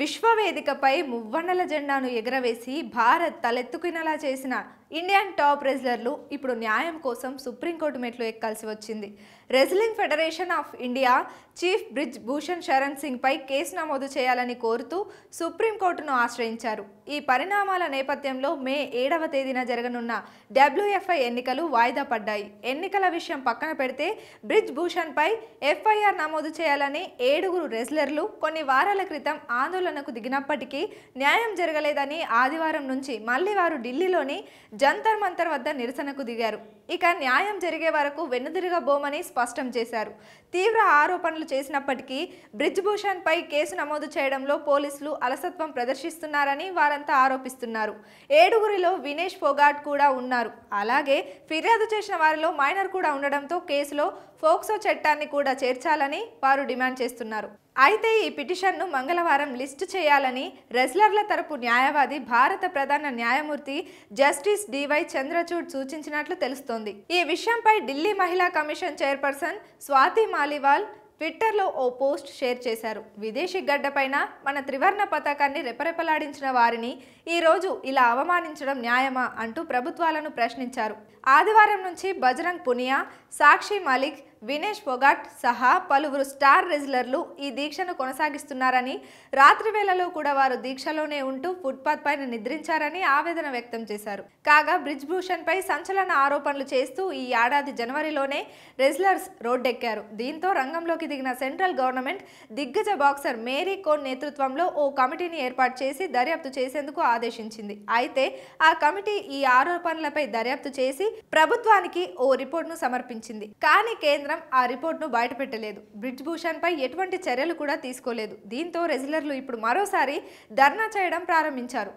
విశ్వవేదికపై మువ్వన్నెల జెండాను ఎగరవేసి భారత్ తలెత్తుకునేలా చేసిన Indian top రెజ్లర్లు ఇప్పుడు న్యాయం కోసం సుప్రీంకోర్టు మెట్లు ఎక్కాల్సి వచ్చింది wrestling federation of India chief Brij Bhushan Sharan సింగ్పై కేసు నమోదు చేయాలని కోరుతూ సుప్రీంకోర్టును ఆశ్రయించారు ఈ పరిణామాల నేపథ్యంలో మే ఏడవ తేదీన జరగనున్న డబ్ల్యూఎఫ్ఐ ఎన్నికలు వాయిదా పడ్డాయి ఎన్నికల విషయం పక్కన పెడితే బ్రిజ్ భూషణ్పై ఎఫ్ఐఆర్ నమోదు చేయాలని ఏడుగురు రెజ్లర్లు కొన్ని వారాల క్రితం ఆందోళనకు దిగినప్పటికీ న్యాయం జరగలేదని ఆదివారం నుంచి మళ్ళీ వారు ఢిల్లీలోని జంతర్ మంతర్ వద్ద నిరసనకు దిగారు ఇక న్యాయం జరిగే వరకు వెన్నుదిరగబోమని స్పష్టం చేశారు తీవ్ర ఆరోపణలు చేసినప్పటికీ పై కేసు నమోదు చేయడంలో పోలీసులు అలసత్వం ప్రదర్శిస్తున్నారని వారంతా ఆరోపిస్తున్నారు ఏడుగురిలో వినేష్ ఫోగాట్ కూడా ఉన్నారు అలాగే ఫిర్యాదు చేసిన వారిలో మైనర్ కూడా ఉండడంతో కేసులో ఫోక్సో చట్టాన్ని కూడా చేర్చాలని వారు డిమాండ్ చేస్తున్నారు అయితే ఈ పిటిషన్ను మంగళవారం లిస్టు చేయాలని రెస్లర్ల తరపు న్యాయవాది భారత ప్రధాన న్యాయమూర్తి జస్టిస్ డివై చంద్రచూడ్ సూచించినట్లు తెలుస్తోంది ఈ విషయంపై ఢిల్లీ మహిళా కమిషన్ చైర్పర్సన్ స్వాతి మాలివాల్ ట్విట్టర్లో ఓ పోస్ట్ షేర్ చేశారు విదేశీ గడ్డపైన మన త్రివర్ణ పతాకాన్ని రెపరెపలాడించిన వారిని ఈరోజు ఇలా అవమానించడం న్యాయమా అంటూ ప్రభుత్వాలను ప్రశ్నించారు ఆదివారం నుంచి బజరంగ్ పునియా సాక్షి మాలిక్ వినేష్ ఫొగాట్ సహా పలువురు స్టార్ రెజ్లర్లు ఈ దీక్షను కొనసాగిస్తున్నారని రాత్రి వేళలో కూడా వారు దీక్షలోనే ఉంటూ ఫుట్పాత్ పైన నిద్రించారని ఆవేదన వ్యక్తం చేశారు కాగా బ్రిజ్ భూషణ్ పై సంచలన ఆరోపణలు చేస్తూ ఈ ఏడాది జనవరిలోనే రెజ్లర్స్ రోడ్డెక్కారు దీంతో రంగంలోకి దిగిన సెంట్రల్ గవర్నమెంట్ దిగ్గజ బాక్సర్ మేరీ కోన్ నేతృత్వంలో ఓ కమిటీని ఏర్పాటు చేసి దర్యాప్తు చేసేందుకు ఆదేశించింది అయితే ఆ కమిటీ ఈ ఆరోపణలపై దర్యాప్తు చేసి ప్రభుత్వానికి ఓ రిపోర్ట్ను సమర్పించింది కానీ కేంద్ర కేంద్రం ఆ రిపోర్ట్ను బయటపెట్టలేదు భూషణ్పై ఎటువంటి చర్యలు కూడా తీసుకోలేదు దీంతో రెజిలర్లు ఇప్పుడు మరోసారి ధర్నా చేయడం ప్రారంభించారు